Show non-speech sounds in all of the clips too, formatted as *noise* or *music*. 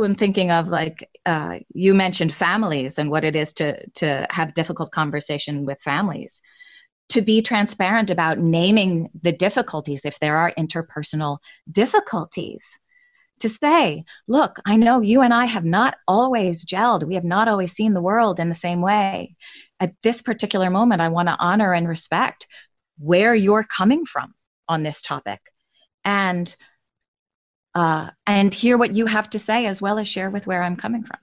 also am thinking of like uh, you mentioned families and what it is to to have difficult conversation with families to be transparent about naming the difficulties if there are interpersonal difficulties to say look i know you and i have not always gelled we have not always seen the world in the same way at this particular moment i want to honor and respect where you're coming from on this topic and uh, and hear what you have to say as well as share with where I'm coming from.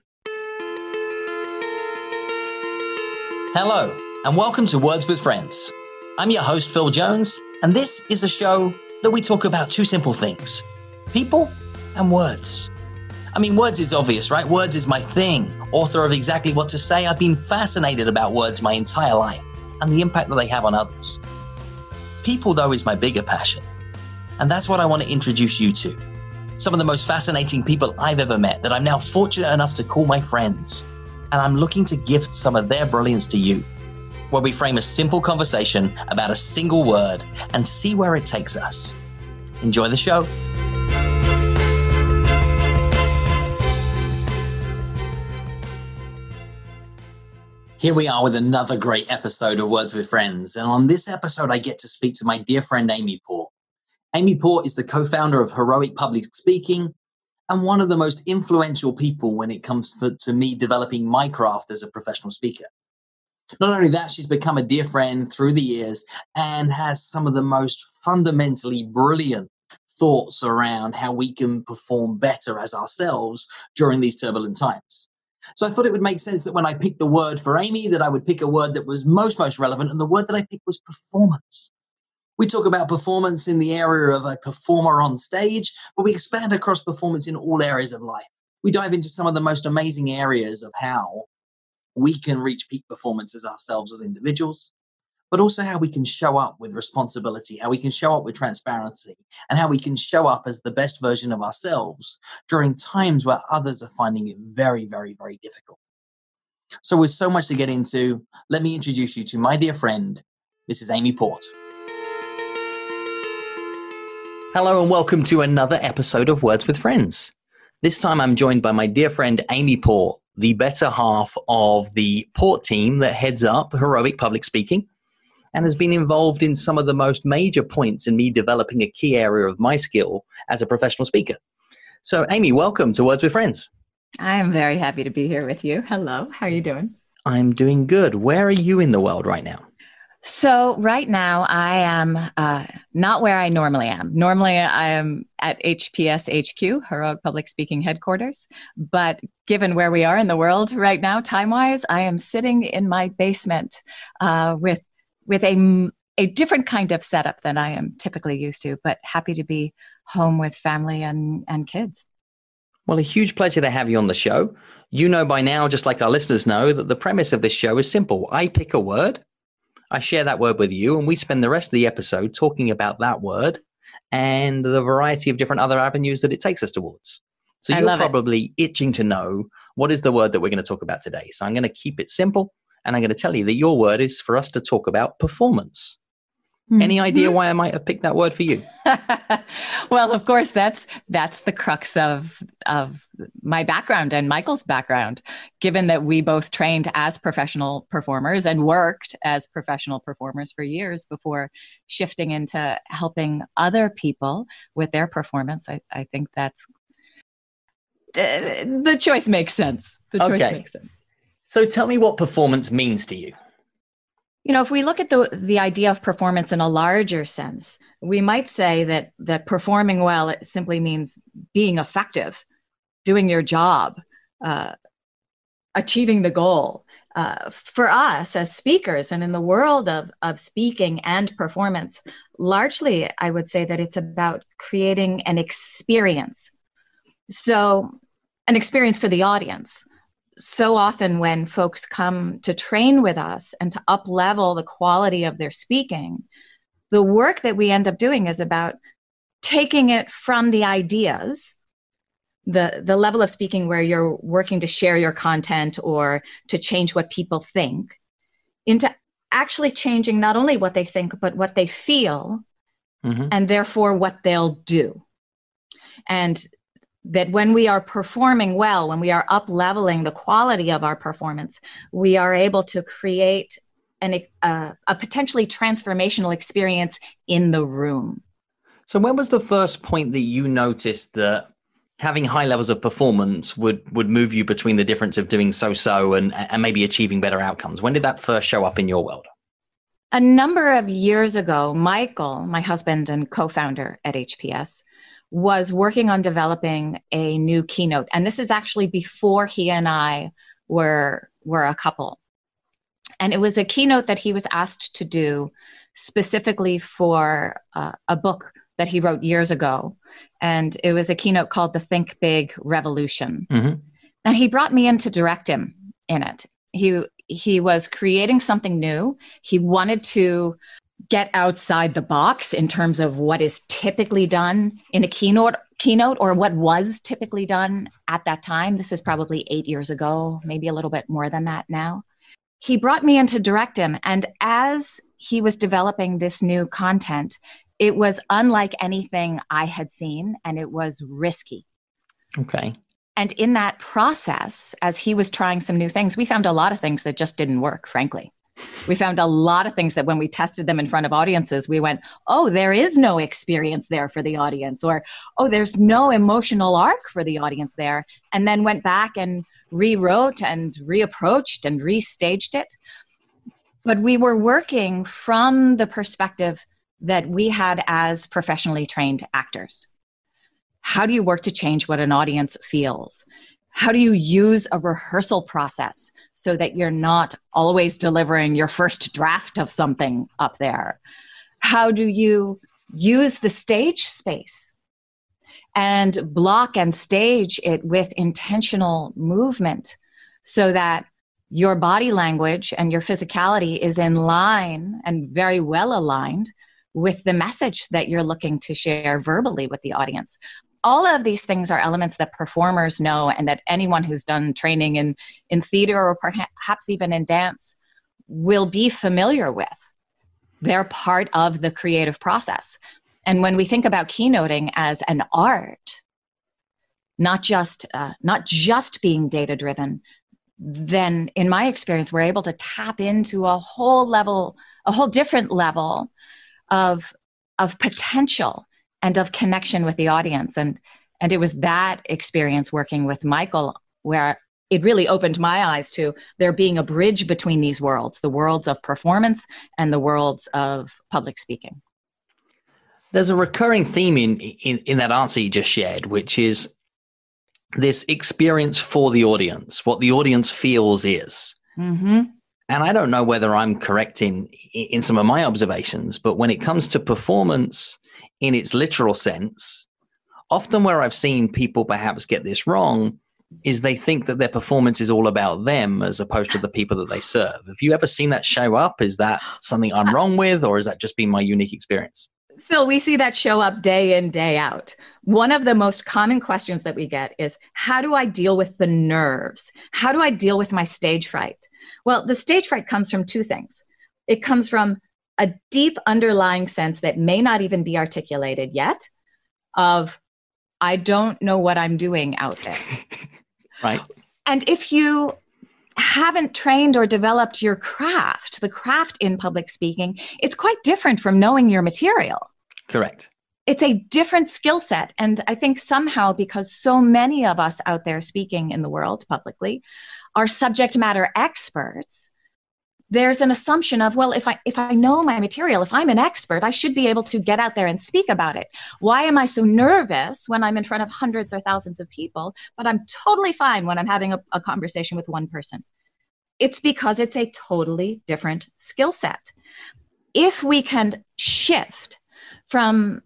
Hello, and welcome to Words with Friends. I'm your host, Phil Jones, and this is a show that we talk about two simple things people and words. I mean, words is obvious, right? Words is my thing. Author of exactly what to say, I've been fascinated about words my entire life and the impact that they have on others. People, though, is my bigger passion. And that's what I want to introduce you to some of the most fascinating people I've ever met that I'm now fortunate enough to call my friends. And I'm looking to gift some of their brilliance to you, where we frame a simple conversation about a single word and see where it takes us. Enjoy the show. Here we are with another great episode of Words with Friends. And on this episode, I get to speak to my dear friend Amy Paul. Amy Port is the co founder of Heroic Public Speaking and one of the most influential people when it comes for, to me developing my craft as a professional speaker. Not only that, she's become a dear friend through the years and has some of the most fundamentally brilliant thoughts around how we can perform better as ourselves during these turbulent times. So I thought it would make sense that when I picked the word for Amy, that I would pick a word that was most, most relevant. And the word that I picked was performance. We talk about performance in the area of a performer on stage, but we expand across performance in all areas of life. We dive into some of the most amazing areas of how we can reach peak performance as ourselves as individuals, but also how we can show up with responsibility, how we can show up with transparency, and how we can show up as the best version of ourselves during times where others are finding it very, very, very difficult. So, with so much to get into, let me introduce you to my dear friend, Mrs. Amy Port. Hello, and welcome to another episode of Words with Friends. This time I'm joined by my dear friend Amy Paul, the better half of the port team that heads up heroic public speaking and has been involved in some of the most major points in me developing a key area of my skill as a professional speaker. So, Amy, welcome to Words with Friends. I am very happy to be here with you. Hello, how are you doing? I'm doing good. Where are you in the world right now? So right now I am uh, not where I normally am. Normally I am at HPS HQ, Heroic Public Speaking Headquarters. But given where we are in the world right now, time-wise, I am sitting in my basement uh, with with a a different kind of setup than I am typically used to. But happy to be home with family and and kids. Well, a huge pleasure to have you on the show. You know by now, just like our listeners know, that the premise of this show is simple. I pick a word I share that word with you, and we spend the rest of the episode talking about that word and the variety of different other avenues that it takes us towards. So you're probably it. itching to know what is the word that we're going to talk about today. So I'm going to keep it simple and I'm going to tell you that your word is for us to talk about performance. Mm-hmm. Any idea why I might have picked that word for you? *laughs* well, of course, that's that's the crux of of my background and Michael's background. Given that we both trained as professional performers and worked as professional performers for years before shifting into helping other people with their performance, I, I think that's the, uh, the choice makes sense. The choice okay. makes sense. So, tell me what performance means to you. You know, if we look at the the idea of performance in a larger sense, we might say that that performing well it simply means being effective, doing your job, uh, achieving the goal. Uh, for us as speakers and in the world of, of speaking and performance, largely I would say that it's about creating an experience. So, an experience for the audience so often when folks come to train with us and to up level the quality of their speaking, the work that we end up doing is about taking it from the ideas the the level of speaking where you're working to share your content or to change what people think into actually changing not only what they think but what they feel mm-hmm. and therefore what they'll do and that when we are performing well, when we are up leveling the quality of our performance, we are able to create an, uh, a potentially transformational experience in the room. So, when was the first point that you noticed that having high levels of performance would would move you between the difference of doing so so and and maybe achieving better outcomes? When did that first show up in your world? A number of years ago, Michael, my husband and co-founder at HPS, was working on developing a new keynote. And this is actually before he and I were, were a couple. And it was a keynote that he was asked to do specifically for uh, a book that he wrote years ago. And it was a keynote called The Think Big Revolution. Mm-hmm. And he brought me in to direct him in it. He, he was creating something new. He wanted to get outside the box in terms of what is typically done in a keynote keynote or what was typically done at that time this is probably 8 years ago maybe a little bit more than that now he brought me in to direct him and as he was developing this new content it was unlike anything i had seen and it was risky okay and in that process as he was trying some new things we found a lot of things that just didn't work frankly we found a lot of things that when we tested them in front of audiences, we went, oh, there is no experience there for the audience, or oh, there's no emotional arc for the audience there. And then went back and rewrote and reapproached and restaged it. But we were working from the perspective that we had as professionally trained actors. How do you work to change what an audience feels? how do you use a rehearsal process so that you're not always delivering your first draft of something up there? How do you use the stage space and block and stage it with intentional movement so that your body language and your physicality is in line and very well aligned with the message that you're looking to share verbally with the audience all of these things are elements that performers know and that anyone who's done training in, in theater or perhaps even in dance will be familiar with. They're part of the creative process. And when we think about keynoting as an art, not just uh, not just being data driven, then in my experience, we're able to tap into a whole level, a whole different level of of potential and of connection with the audience. And and it was that experience working with Michael where it really opened my eyes to there being a bridge between these worlds, the worlds of performance and the worlds of public speaking. There's a recurring theme in, in, in that answer you just shared, which is this experience for the audience, what the audience feels is. Mm-hmm. And I don't know whether I'm correct in, in some of my observations, but when it comes to performance, in its literal sense. Often, where I've seen people perhaps get this wrong is they think that their performance is all about them as opposed to the people that they serve. Have you ever seen that show up? Is that something I'm wrong with, or is that just been my unique experience? Phil, we see that show up day in, day out. One of the most common questions that we get is how do I deal with the nerves? How do I deal with my stage fright? Well, the stage fright comes from two things it comes from a deep underlying sense that may not even be articulated yet of, I don't know what I'm doing out there. *laughs* right. And if you haven't trained or developed your craft, the craft in public speaking, it's quite different from knowing your material. Correct. It's a different skill set. And I think somehow, because so many of us out there speaking in the world publicly are subject matter experts, there's an assumption of well if i if i know my material if i'm an expert i should be able to get out there and speak about it why am i so nervous when i'm in front of hundreds or thousands of people but i'm totally fine when i'm having a, a conversation with one person it's because it's a totally different skill set if we can shift from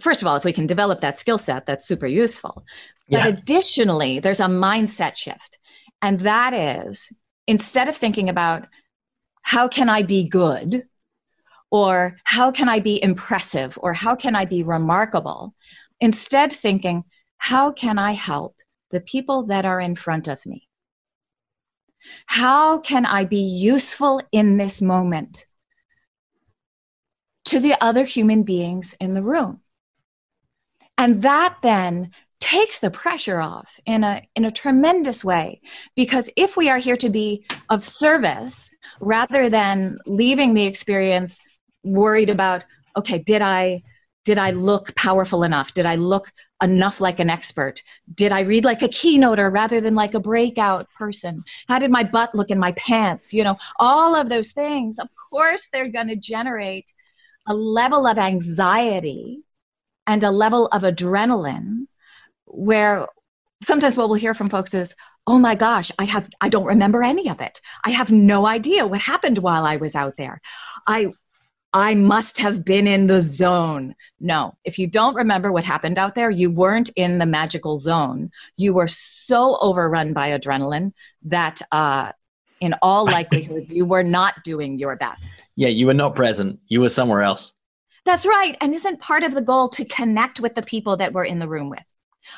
first of all if we can develop that skill set that's super useful but additionally there's a mindset shift and that is instead of thinking about how can I be good? Or how can I be impressive? Or how can I be remarkable? Instead, thinking, how can I help the people that are in front of me? How can I be useful in this moment to the other human beings in the room? And that then takes the pressure off in a in a tremendous way because if we are here to be of service rather than leaving the experience worried about okay did i did i look powerful enough did i look enough like an expert did i read like a keynoter rather than like a breakout person how did my butt look in my pants you know all of those things of course they're going to generate a level of anxiety and a level of adrenaline where sometimes what we'll hear from folks is, oh my gosh, I have I don't remember any of it. I have no idea what happened while I was out there. I I must have been in the zone. No, if you don't remember what happened out there, you weren't in the magical zone. You were so overrun by adrenaline that, uh, in all *laughs* likelihood, you were not doing your best. Yeah, you were not present. You were somewhere else. That's right. And isn't part of the goal to connect with the people that we're in the room with?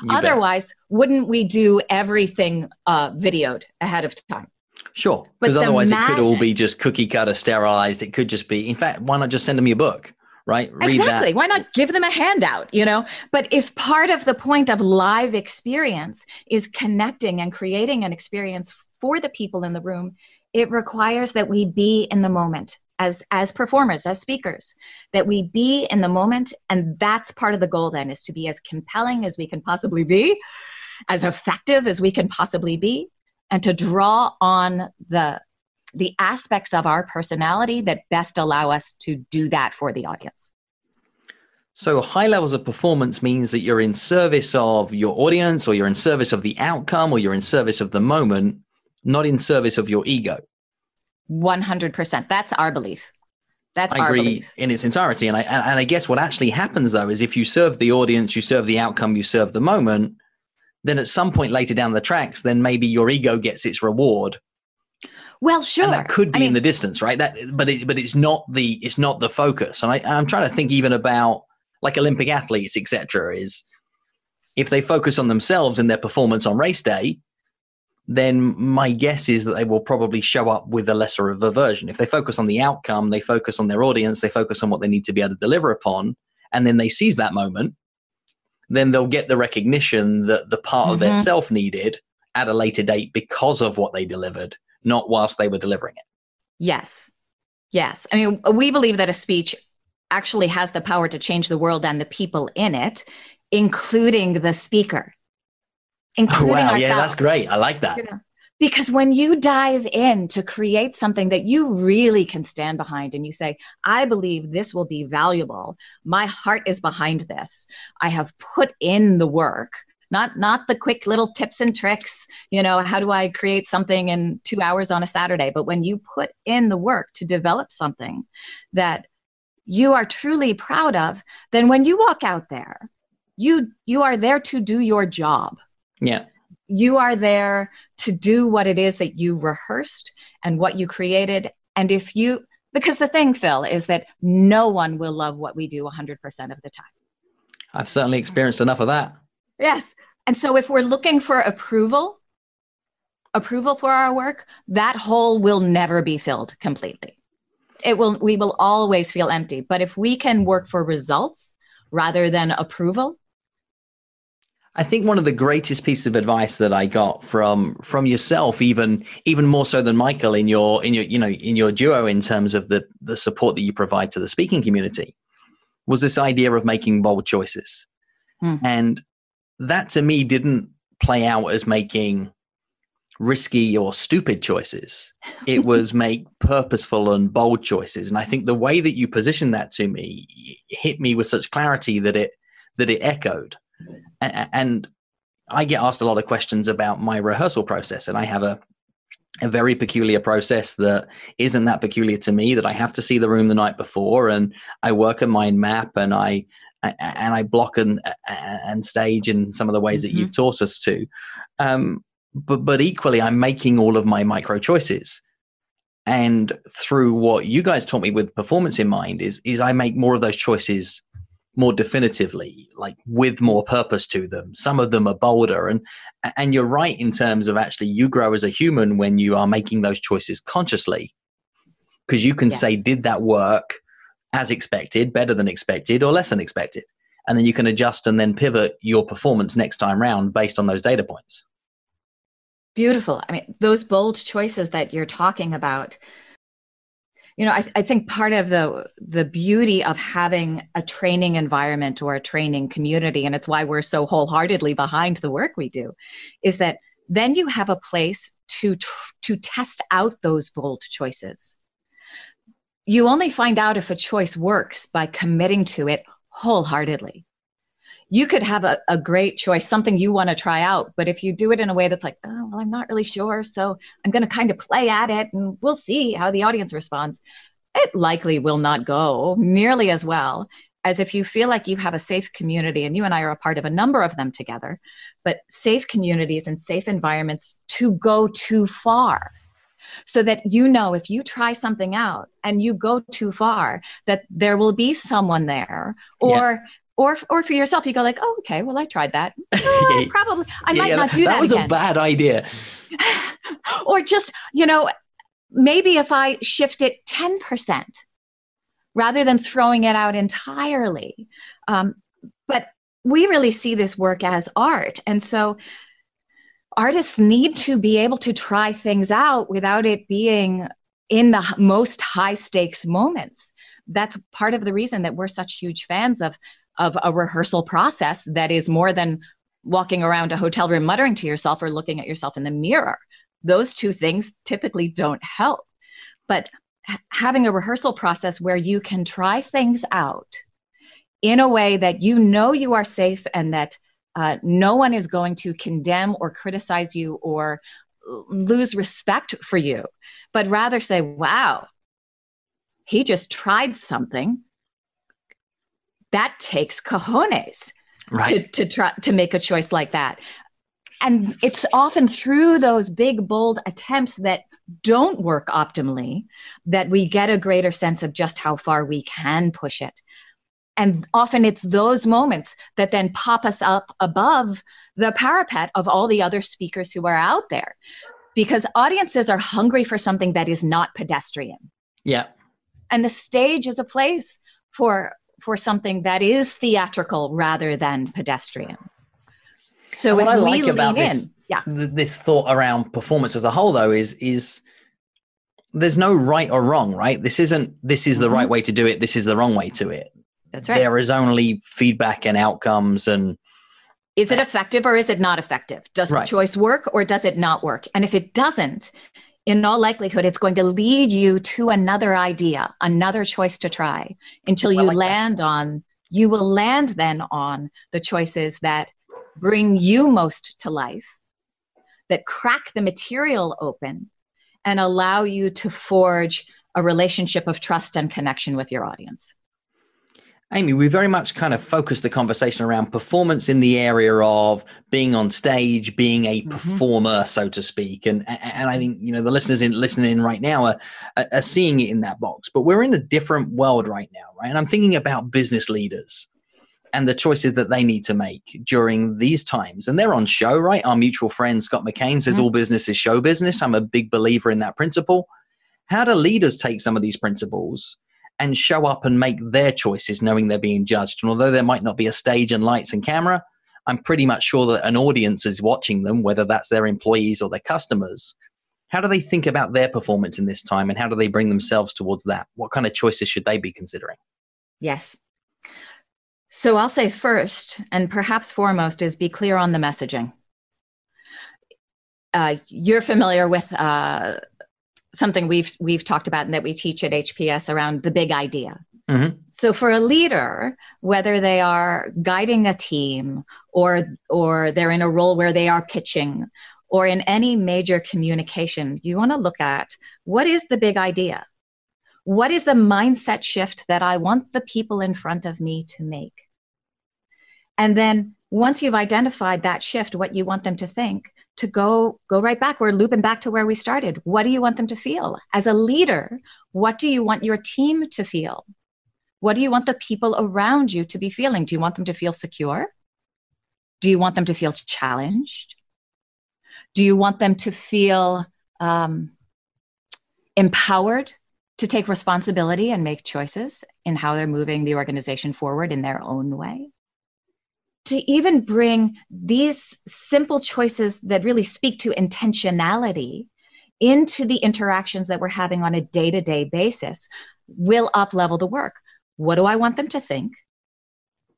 Otherwise, bet. wouldn't we do everything uh, videoed ahead of time? Sure, because otherwise magic- it could all be just cookie cutter, sterilized. It could just be. In fact, why not just send them your book? Right? Read exactly. That. Why not give them a handout? You know. But if part of the point of live experience is connecting and creating an experience for the people in the room, it requires that we be in the moment as as performers as speakers that we be in the moment and that's part of the goal then is to be as compelling as we can possibly be as effective as we can possibly be and to draw on the the aspects of our personality that best allow us to do that for the audience so high levels of performance means that you're in service of your audience or you're in service of the outcome or you're in service of the moment not in service of your ego 100%. That's our belief. That's I agree in its entirety. And I, and I guess what actually happens though is if you serve the audience, you serve the outcome, you serve the moment, then at some point later down the tracks, then maybe your ego gets its reward. Well, sure. And that could be I mean, in the distance, right? That, but it, but it's not the it's not the focus. And I, I'm trying to think even about like Olympic athletes, etc. Is if they focus on themselves and their performance on race day, then my guess is that they will probably show up with a lesser of a version. If they focus on the outcome, they focus on their audience, they focus on what they need to be able to deliver upon, and then they seize that moment, then they'll get the recognition that the part mm-hmm. of their mm-hmm. self needed at a later date because of what they delivered, not whilst they were delivering it. Yes. Yes. I mean, we believe that a speech actually has the power to change the world and the people in it, including the speaker including oh, wow. ourselves. Yeah, that's great. I like that. Because when you dive in to create something that you really can stand behind and you say, I believe this will be valuable, my heart is behind this, I have put in the work. Not, not the quick little tips and tricks, you know, how do I create something in two hours on a Saturday? But when you put in the work to develop something that you are truly proud of, then when you walk out there, you, you are there to do your job yeah. You are there to do what it is that you rehearsed and what you created. And if you, because the thing, Phil, is that no one will love what we do 100% of the time. I've certainly experienced enough of that. Yes. And so if we're looking for approval, approval for our work, that hole will never be filled completely. It will we will always feel empty. But if we can work for results rather than approval, I think one of the greatest pieces of advice that I got from from yourself, even even more so than Michael in your in your you know in your duo in terms of the the support that you provide to the speaking community, was this idea of making bold choices, hmm. and that to me didn't play out as making risky or stupid choices. It *laughs* was make purposeful and bold choices, and I think the way that you positioned that to me hit me with such clarity that it that it echoed and I get asked a lot of questions about my rehearsal process, and I have a a very peculiar process that isn't that peculiar to me that I have to see the room the night before and I work a mind map and I and I block and and stage in some of the ways mm-hmm. that you've taught us to um, but but equally I'm making all of my micro choices and through what you guys taught me with performance in mind is is I make more of those choices more definitively, like with more purpose to them. Some of them are bolder, and and you're right in terms of actually you grow as a human when you are making those choices consciously, because you can yes. say, did that work as expected, better than expected, or less than expected, and then you can adjust and then pivot your performance next time round based on those data points. Beautiful. I mean, those bold choices that you're talking about you know I, I think part of the the beauty of having a training environment or a training community and it's why we're so wholeheartedly behind the work we do is that then you have a place to to test out those bold choices you only find out if a choice works by committing to it wholeheartedly you could have a, a great choice, something you want to try out. But if you do it in a way that's like, oh, well, I'm not really sure. So I'm going to kind of play at it and we'll see how the audience responds. It likely will not go nearly as well as if you feel like you have a safe community and you and I are a part of a number of them together, but safe communities and safe environments to go too far. So that you know if you try something out and you go too far, that there will be someone there or yeah or or for yourself you go like oh okay well i tried that *laughs* oh, yeah, probably i yeah, might yeah, not do that that was again. a bad idea *laughs* or just you know maybe if i shift it 10% rather than throwing it out entirely um, but we really see this work as art and so artists need to be able to try things out without it being in the most high stakes moments that's part of the reason that we're such huge fans of of a rehearsal process that is more than walking around a hotel room muttering to yourself or looking at yourself in the mirror. Those two things typically don't help. But having a rehearsal process where you can try things out in a way that you know you are safe and that uh, no one is going to condemn or criticize you or lose respect for you, but rather say, wow, he just tried something that takes cojones right. to, to try to make a choice like that. And it's often through those big, bold attempts that don't work optimally that we get a greater sense of just how far we can push it. And often it's those moments that then pop us up above the parapet of all the other speakers who are out there because audiences are hungry for something that is not pedestrian. Yeah. And the stage is a place for for something that is theatrical rather than pedestrian. So what I like about this, in, yeah. this thought around performance as a whole, though, is is there's no right or wrong, right? This isn't this is the mm-hmm. right way to do it. This is the wrong way to it. That's right. There is only feedback and outcomes and. Is it effective or is it not effective? Does right. the choice work or does it not work? And if it doesn't, in all likelihood, it's going to lead you to another idea, another choice to try until you like land that. on, you will land then on the choices that bring you most to life, that crack the material open, and allow you to forge a relationship of trust and connection with your audience. Amy, we very much kind of focused the conversation around performance in the area of being on stage, being a mm-hmm. performer, so to speak, and and I think you know the listeners in listening in right now are, are seeing it in that box. But we're in a different world right now, right? And I'm thinking about business leaders and the choices that they need to make during these times. And they're on show, right? Our mutual friend Scott McCain says mm-hmm. all business is show business. I'm a big believer in that principle. How do leaders take some of these principles? and show up and make their choices knowing they're being judged. And although there might not be a stage and lights and camera, I'm pretty much sure that an audience is watching them, whether that's their employees or their customers. How do they think about their performance in this time and how do they bring themselves towards that? What kind of choices should they be considering? Yes. So I'll say first, and perhaps foremost, is be clear on the messaging. Uh, you're familiar with uh, something we've we've talked about and that we teach at HPS around the big idea. Mm-hmm. So for a leader, whether they are guiding a team or or they're in a role where they are pitching or in any major communication, you want to look at what is the big idea? What is the mindset shift that I want the people in front of me to make? And then once you've identified that shift, what you want them to think, to go go right back. We're looping back to where we started. What do you want them to feel? As a leader, what do you want your team to feel? What do you want the people around you to be feeling? Do you want them to feel secure? Do you want them to feel challenged? Do you want them to feel um, empowered to take responsibility and make choices in how they're moving the organization forward in their own way? to even bring these simple choices that really speak to intentionality into the interactions that we're having on a day to day basis will uplevel the work. What do I want them to think?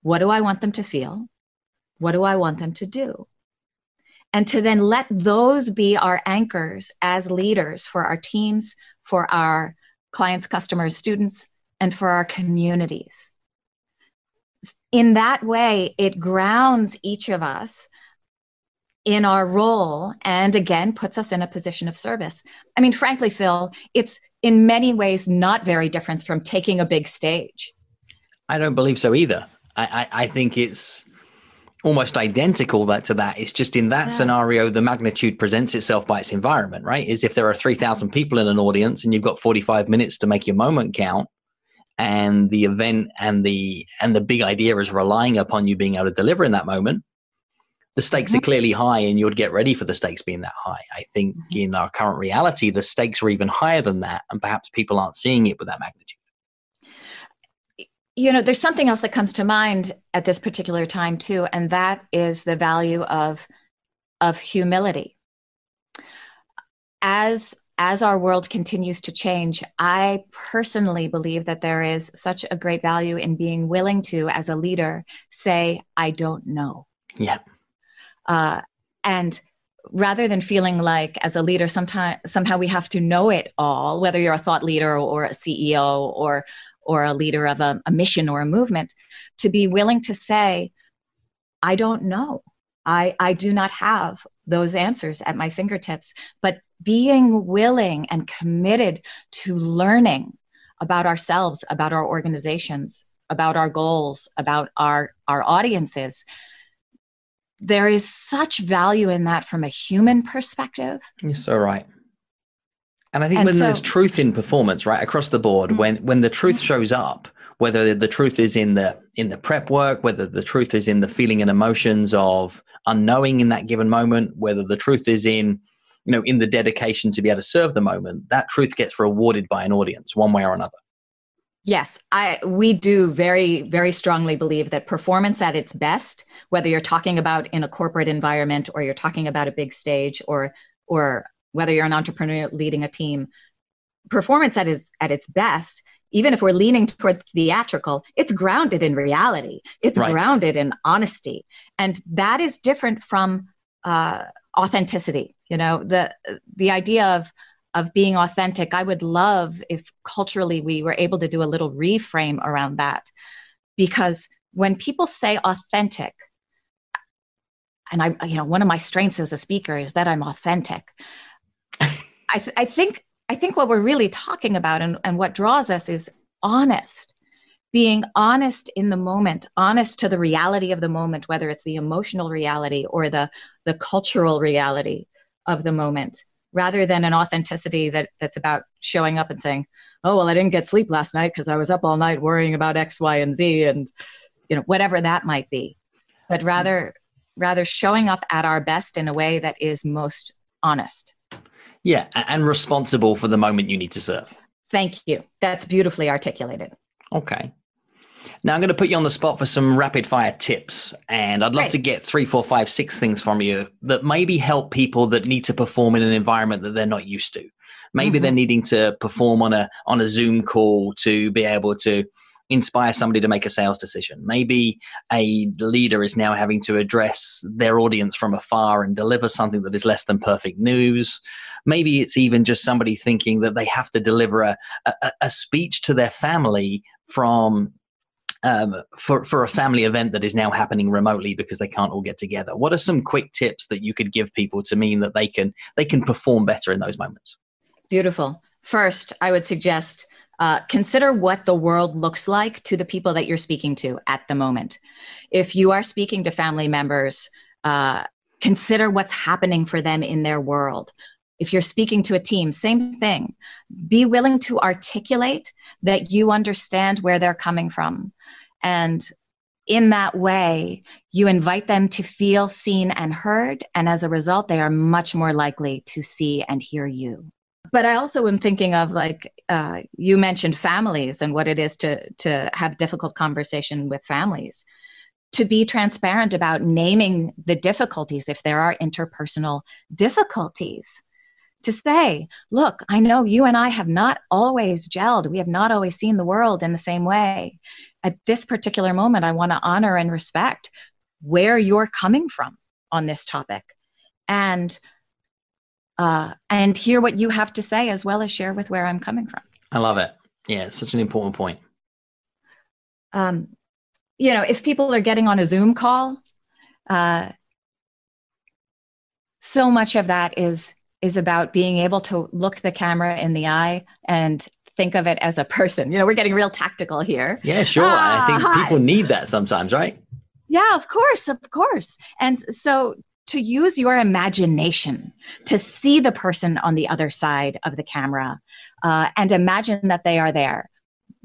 What do I want them to feel? What do I want them to do? And to then let those be our anchors as leaders for our teams, for our clients, customers, students, and for our communities in that way, it grounds each of us in our role and again puts us in a position of service. I mean, frankly, Phil, it's in many ways not very different from taking a big stage. I don't believe so either. I, I, I think it's almost identical that to that. It's just in that yeah. scenario, the magnitude presents itself by its environment, right? Is if there are 3,000 people in an audience and you've got 45 minutes to make your moment count, and the event and the and the big idea is relying upon you being able to deliver in that moment the stakes mm-hmm. are clearly high and you'd get ready for the stakes being that high i think mm-hmm. in our current reality the stakes are even higher than that and perhaps people aren't seeing it with that magnitude you know there's something else that comes to mind at this particular time too and that is the value of of humility as as our world continues to change, I personally believe that there is such a great value in being willing to, as a leader, say, I don't know. Yeah. Uh, and rather than feeling like as a leader sometimes somehow we have to know it all whether you're a thought leader or a ceo or or a leader of a, a mission or a movement to be willing to say i don't know i i do not have those answers at my fingertips but being willing and committed to learning about ourselves, about our organizations, about our goals, about our, our audiences. There is such value in that from a human perspective. You're so right. And I think and when so, there's truth in performance, right across the board, mm-hmm. when when the truth mm. shows up, whether the truth is in the in the prep work, whether the truth is in the feeling and emotions of unknowing in that given moment, whether the truth is in you know, in the dedication to be able to serve the moment, that truth gets rewarded by an audience one way or another. Yes, I we do very very strongly believe that performance at its best, whether you're talking about in a corporate environment or you're talking about a big stage or or whether you're an entrepreneur leading a team, performance at its at its best, even if we're leaning toward theatrical, it's grounded in reality. It's right. grounded in honesty, and that is different from uh, authenticity you know the the idea of of being authentic i would love if culturally we were able to do a little reframe around that because when people say authentic and i you know one of my strengths as a speaker is that i'm authentic *laughs* I, th- I think i think what we're really talking about and, and what draws us is honest being honest in the moment, honest to the reality of the moment, whether it's the emotional reality or the, the cultural reality of the moment, rather than an authenticity that, that's about showing up and saying, oh, well, I didn't get sleep last night because I was up all night worrying about X, Y, and Z and, you know, whatever that might be. But mm-hmm. rather, rather showing up at our best in a way that is most honest. Yeah, and responsible for the moment you need to serve. Thank you. That's beautifully articulated. Okay. Now I'm going to put you on the spot for some rapid fire tips, and I'd love Great. to get three, four, five, six things from you that maybe help people that need to perform in an environment that they're not used to. Maybe mm-hmm. they're needing to perform on a on a Zoom call to be able to inspire somebody to make a sales decision. Maybe a leader is now having to address their audience from afar and deliver something that is less than perfect news. Maybe it's even just somebody thinking that they have to deliver a, a, a speech to their family from um, for for a family event that is now happening remotely because they can't all get together? What are some quick tips that you could give people to mean that they can they can perform better in those moments? Beautiful. First, I would suggest uh, consider what the world looks like to the people that you're speaking to at the moment. If you are speaking to family members, uh, consider what's happening for them in their world if you're speaking to a team, same thing. Be willing to articulate that you understand where they're coming from. And in that way, you invite them to feel seen and heard. And as a result, they are much more likely to see and hear you. But I also am thinking of like uh, you mentioned families and what it is to to have difficult conversation with families, to be transparent about naming the difficulties if there are interpersonal difficulties to say, look, I know you and I have not always gelled. We have not always seen the world in the same way. At this particular moment, I want to honor and respect where you're coming from on this topic and uh, and hear what you have to say as well as share with where I'm coming from. I love it. Yeah, it's such an important point. Um, you know, if people are getting on a Zoom call, uh, so much of that is is about being able to look the camera in the eye and think of it as a person. You know, we're getting real tactical here. Yeah, sure. I ah, think hi. people need that sometimes, right? Yeah, of course, of course. And so to use your imagination to see the person on the other side of the camera uh, and imagine that they are there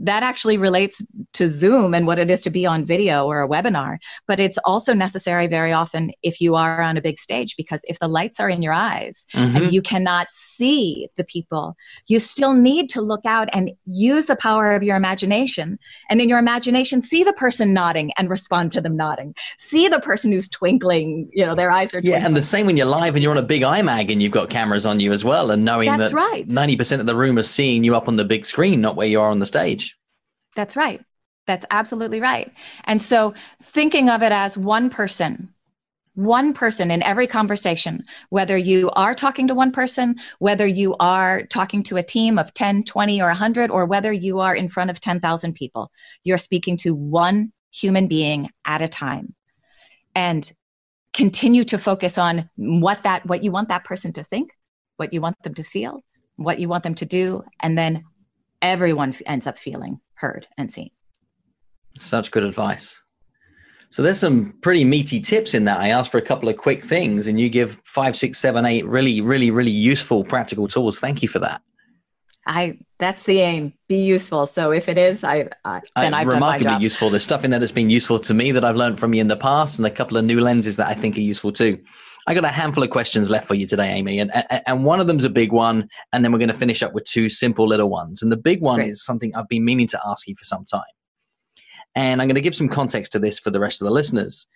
that actually relates to Zoom and what it is to be on video or a webinar. But it's also necessary very often if you are on a big stage, because if the lights are in your eyes mm-hmm. and you cannot see the people, you still need to look out and use the power of your imagination. And in your imagination, see the person nodding and respond to them nodding. See the person who's twinkling, you know, their eyes are twinkling. Yeah, and the same when you're live and you're on a big iMag and you've got cameras on you as well, and knowing That's that right. 90% of the room is seeing you up on the big screen, not where you are on the stage. That's right. That's absolutely right. And so thinking of it as one person, one person in every conversation, whether you are talking to one person, whether you are talking to a team of 10, 20, or 100, or whether you are in front of 10,000 people, you're speaking to one human being at a time. And continue to focus on what that what you want that person to think, what you want them to feel, what you want them to do, and then everyone ends up feeling heard, and seen. Such good advice. So there's some pretty meaty tips in that. I asked for a couple of quick things, and you give five, six, seven, eight really, really, really useful practical tools. Thank you for that. I that's the aim. Be useful. So if it is, I, I then I, I've remarkably done my job. useful. There's stuff in there that's been useful to me that I've learned from you in the past, and a couple of new lenses that I think are useful too. I got a handful of questions left for you today, Amy, and and one of them's a big one, and then we're going to finish up with two simple little ones. And the big one Great. is something I've been meaning to ask you for some time, and I'm going to give some context to this for the rest of the listeners.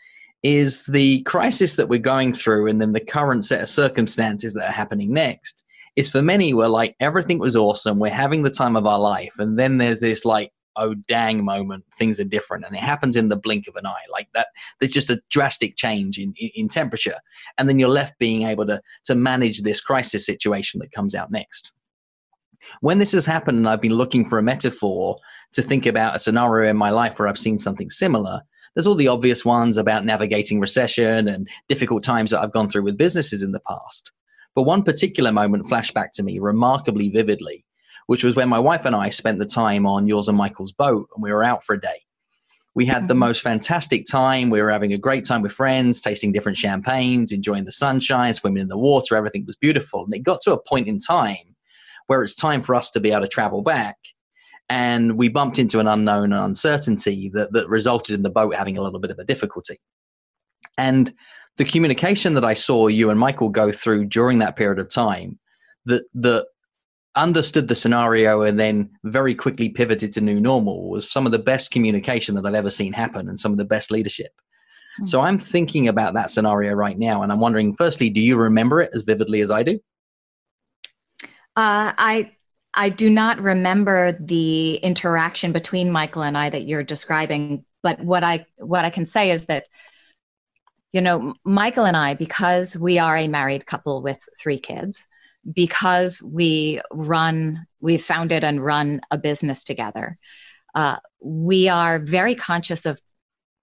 Is the crisis that we're going through, and then the current set of circumstances that are happening next, is for many we're like everything was awesome we're having the time of our life and then there's this like oh dang moment things are different and it happens in the blink of an eye like that there's just a drastic change in, in temperature and then you're left being able to to manage this crisis situation that comes out next when this has happened and i've been looking for a metaphor to think about a scenario in my life where i've seen something similar there's all the obvious ones about navigating recession and difficult times that i've gone through with businesses in the past but one particular moment flashed back to me remarkably vividly, which was when my wife and I spent the time on yours and Michael's boat and we were out for a day. We had mm-hmm. the most fantastic time. We were having a great time with friends, tasting different champagnes, enjoying the sunshine, swimming in the water. Everything was beautiful. And it got to a point in time where it's time for us to be able to travel back. And we bumped into an unknown uncertainty that, that resulted in the boat having a little bit of a difficulty. And the communication that I saw you and Michael go through during that period of time that that understood the scenario and then very quickly pivoted to new normal was some of the best communication that I've ever seen happen and some of the best leadership. Mm-hmm. So I'm thinking about that scenario right now and I'm wondering firstly do you remember it as vividly as I do? Uh, I I do not remember the interaction between Michael and I that you're describing, but what I what I can say is that you know, Michael and I, because we are a married couple with three kids, because we run, we've founded and run a business together, uh, we are very conscious of,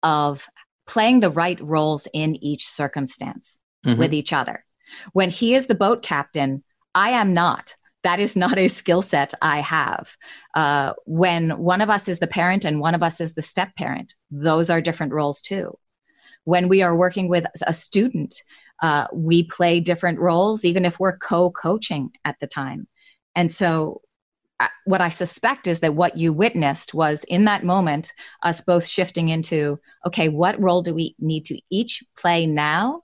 of playing the right roles in each circumstance mm-hmm. with each other. When he is the boat captain, I am not. That is not a skill set I have. Uh, when one of us is the parent and one of us is the step parent, those are different roles too. When we are working with a student, uh, we play different roles, even if we're co coaching at the time. And so, uh, what I suspect is that what you witnessed was in that moment, us both shifting into okay, what role do we need to each play now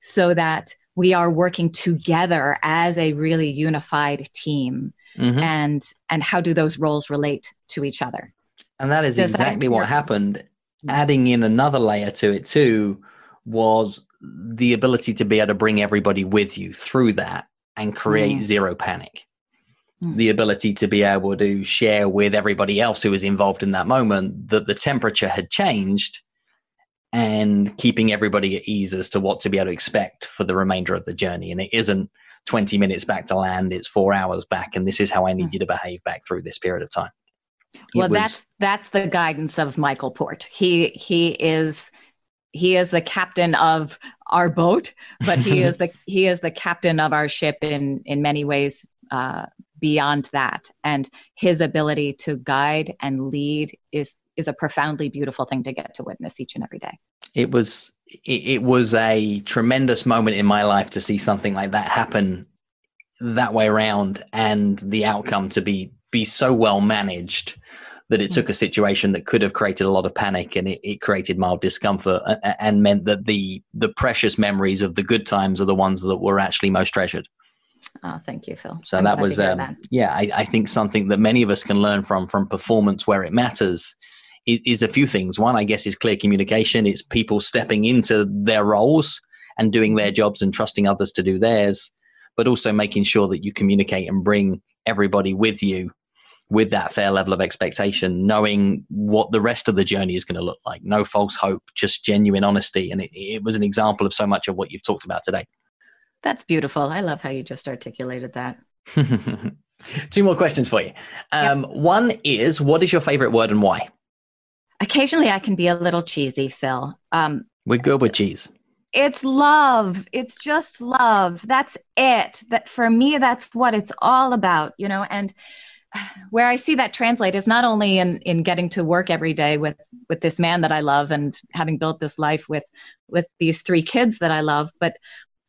so that we are working together as a really unified team? Mm-hmm. And, and how do those roles relate to each other? And that is Does exactly that what happened adding in another layer to it too was the ability to be able to bring everybody with you through that and create mm. zero panic. Hmm. The ability to be able to share with everybody else who was involved in that moment that the temperature had changed and keeping everybody at ease as to what to be able to expect for the remainder of the journey. And it isn't 20 minutes back to land, it's four hours back, and this is how I hmm. need you to behave back through this period of time well was... that's that's the guidance of michael port he he is he is the captain of our boat but he *laughs* is the he is the captain of our ship in in many ways uh, beyond that and his ability to guide and lead is is a profoundly beautiful thing to get to witness each and every day it was it was a tremendous moment in my life to see something like that happen that way around and the outcome to be be so well managed that it hmm. took a situation that could have created a lot of panic and it, it created mild discomfort and, and, meant that the the precious memories of the good times are the ones that were actually most treasured. Oh, thank you, Phil. So I'm that was, um, that. yeah, I, I, think something that many of us can learn from from performance where it matters is, is a few things. One, I guess, is clear communication. It's people stepping into their roles and doing their jobs and trusting others to do theirs, but also making sure that you communicate and bring everybody with you with that fair level of expectation, knowing what the rest of the journey is going to look like. No false hope, just genuine honesty. And it, it was an example of so much of what you've talked about today. That's beautiful. I love how you just articulated that. *laughs* Two more questions for you. Um, yep. One is what is your favorite word and why? Occasionally, I can be a little cheesy, Phil. Um, We're good with cheese. It's love. It's just love. That's it. That for me, that's what it's all about, you know. And where I see that translate is not only in in getting to work every day with with this man that I love and having built this life with with these three kids that I love, but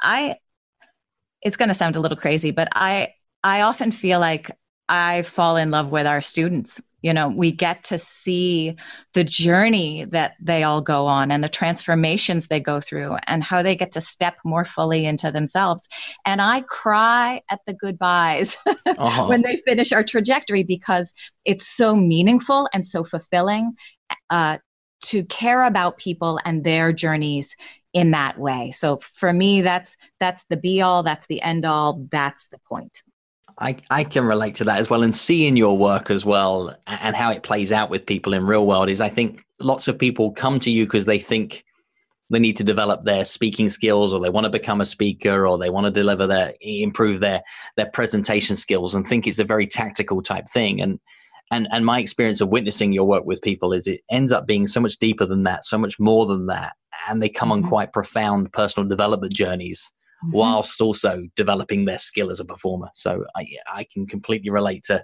I it's going to sound a little crazy, but I I often feel like I fall in love with our students you know we get to see the journey that they all go on and the transformations they go through and how they get to step more fully into themselves and i cry at the goodbyes *laughs* uh-huh. when they finish our trajectory because it's so meaningful and so fulfilling uh, to care about people and their journeys in that way so for me that's that's the be all that's the end all that's the point I, I can relate to that as well and seeing your work as well and how it plays out with people in real world is i think lots of people come to you because they think they need to develop their speaking skills or they want to become a speaker or they want to deliver their improve their their presentation skills and think it's a very tactical type thing and and and my experience of witnessing your work with people is it ends up being so much deeper than that so much more than that and they come on mm-hmm. quite profound personal development journeys mm-hmm. whilst also developing their skill as a performer. So I, I can completely relate to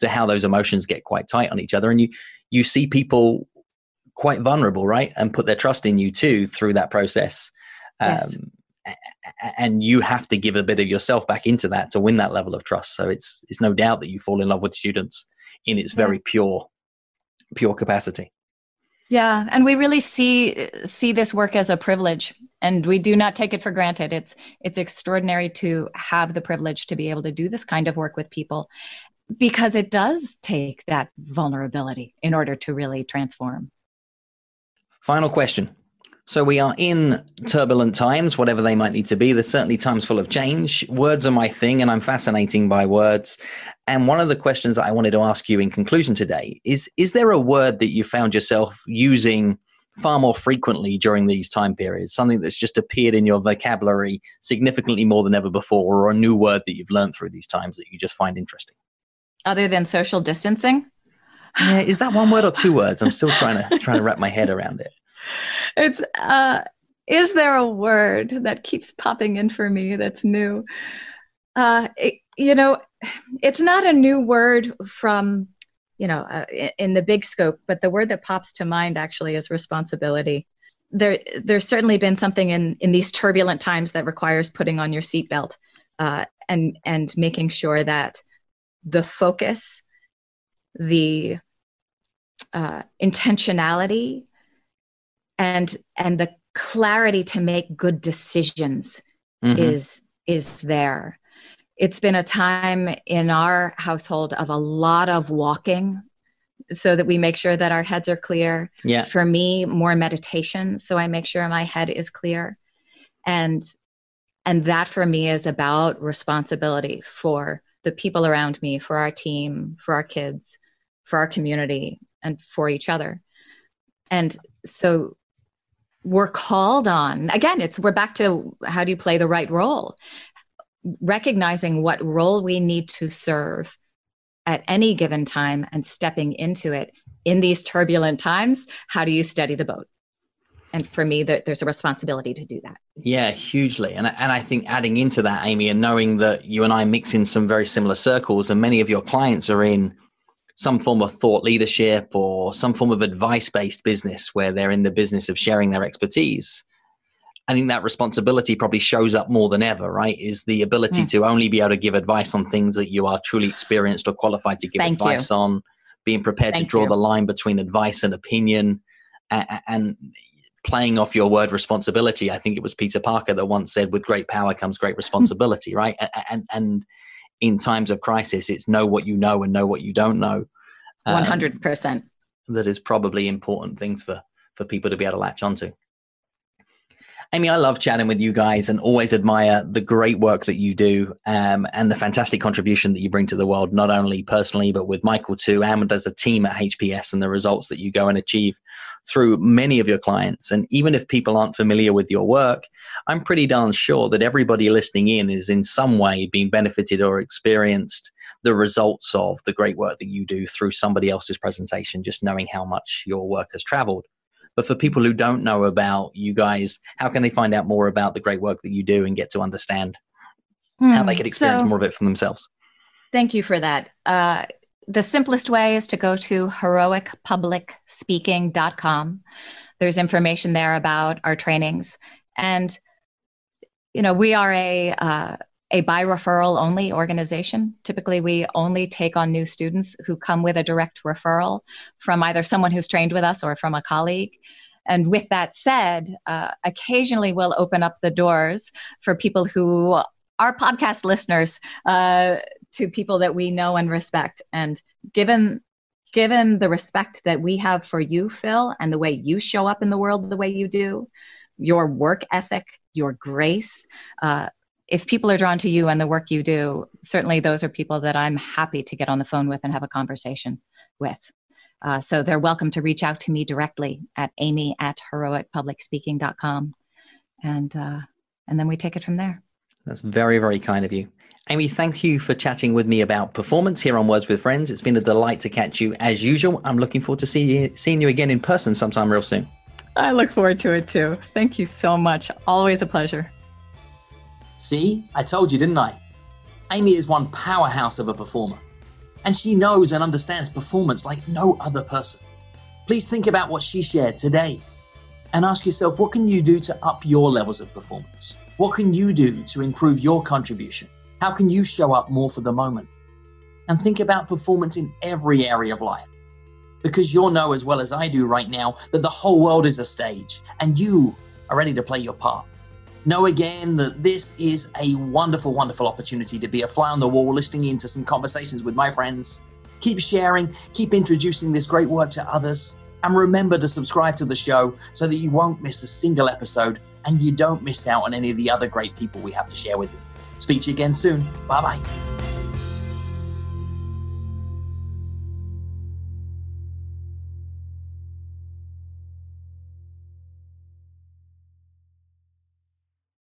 to how those emotions get quite tight on each other, and you you see people quite vulnerable, right, and put their trust in you too through that process. Um, yes. And you have to give a bit of yourself back into that to win that level of trust. So it's it's no doubt that you fall in love with students in its yeah. Mm-hmm. very pure pure capacity. Yeah, and we really see see this work as a privilege and we do not take it for granted. It's it's extraordinary to have the privilege to be able to do this kind of work with people because it does take that vulnerability in order to really transform. Final question. So we are in turbulent times, whatever they might need to be. There's certainly times full of change. Words are my thing, and I'm fascinating by words. And one of the questions that I wanted to ask you in conclusion today is Is there a word that you found yourself using far more frequently during these time periods? Something that's just appeared in your vocabulary significantly more than ever before, or a new word that you've learned through these times that you just find interesting? Other than social distancing? Yeah, is that one word or two words? I'm still trying to trying to wrap my head around it. *laughs* it's uh, is there a word that keeps popping in for me that's new? Uh, it, you know, it's not a new word from you know uh, in the big scope, but the word that pops to mind actually is responsibility. There, there's certainly been something in in these turbulent times that requires putting on your seatbelt uh, and and making sure that the focus, the uh, intentionality, and and the clarity to make good decisions mm-hmm. is is there it's been a time in our household of a lot of walking so that we make sure that our heads are clear yeah for me more meditation so i make sure my head is clear and and that for me is about responsibility for the people around me for our team for our kids for our community and for each other and so we're called on. Again, it's we're back to how do you play the right role? Recognizing what role we need to serve at any given time and stepping into it in these turbulent times. How do you steady the boat? and for me there's a responsibility to do that yeah hugely and, and i think adding into that amy and knowing that you and i mix in some very similar circles and many of your clients are in some form of thought leadership or some form of advice based business where they're in the business of sharing their expertise. I think that responsibility probably shows up more than ever, right? Is the ability mm. to only be able to give advice on things that you are truly experienced or qualified to give Thank advice you. on, being prepared Thank to draw you. the line between advice and opinion, and, and playing off your word responsibility. I think it was Peter Parker that once said, "With great power comes great responsibility," *laughs* right? And and in times of crisis, it's know what you know and know what you don't know. Um, One hundred percent. That is probably important things for for people to be able to latch onto. Amy, I love chatting with you guys and always admire the great work that you do um, and the fantastic contribution that you bring to the world, not only personally, but with Michael too, and as a team at HPS and the results that you go and achieve through many of your clients. And even if people aren't familiar with your work, I'm pretty darn sure that everybody listening in is in some way being benefited or experienced the results of the great work that you do through somebody else's presentation, just knowing how much your work has traveled. But for people who don't know about you guys, how can they find out more about the great work that you do and get to understand how they hmm, could experience so, more of it for themselves? Thank you for that. Uh, the simplest way is to go to heroicpublicspeaking.com. There's information there about our trainings. And, you know, we are a, uh, a by referral only organization. Typically, we only take on new students who come with a direct referral from either someone who's trained with us or from a colleague. And with that said, uh, occasionally we'll open up the doors for people who are podcast listeners uh, to people that we know and respect. And given given the respect that we have for you, Phil, and the way you show up in the world the way you do, your work ethic, your grace, uh, if people are drawn to you and the work you do, certainly those are people that I'm happy to get on the phone with and have a conversation with. Uh, so they're welcome to reach out to me directly at amy at heroicpublicspeaking.com. And, uh, and then we take it from there. That's very, very kind of you. Amy, thank you for chatting with me about performance here on Words with Friends. It's been a delight to catch you as usual. I'm looking forward to see you, seeing you again in person sometime real soon. I look forward to it too. Thank you so much. Always a pleasure. See, I told you, didn't I? Amy is one powerhouse of a performer, and she knows and understands performance like no other person. Please think about what she shared today and ask yourself what can you do to up your levels of performance? What can you do to improve your contribution? How can you show up more for the moment? And think about performance in every area of life. Because you'll know as well as I do right now that the whole world is a stage and you are ready to play your part know again that this is a wonderful, wonderful opportunity to be a fly on the wall, listening into some conversations with my friends. Keep sharing, keep introducing this great work to others, and remember to subscribe to the show so that you won't miss a single episode and you don't miss out on any of the other great people we have to share with you. Speak to you again soon. Bye bye.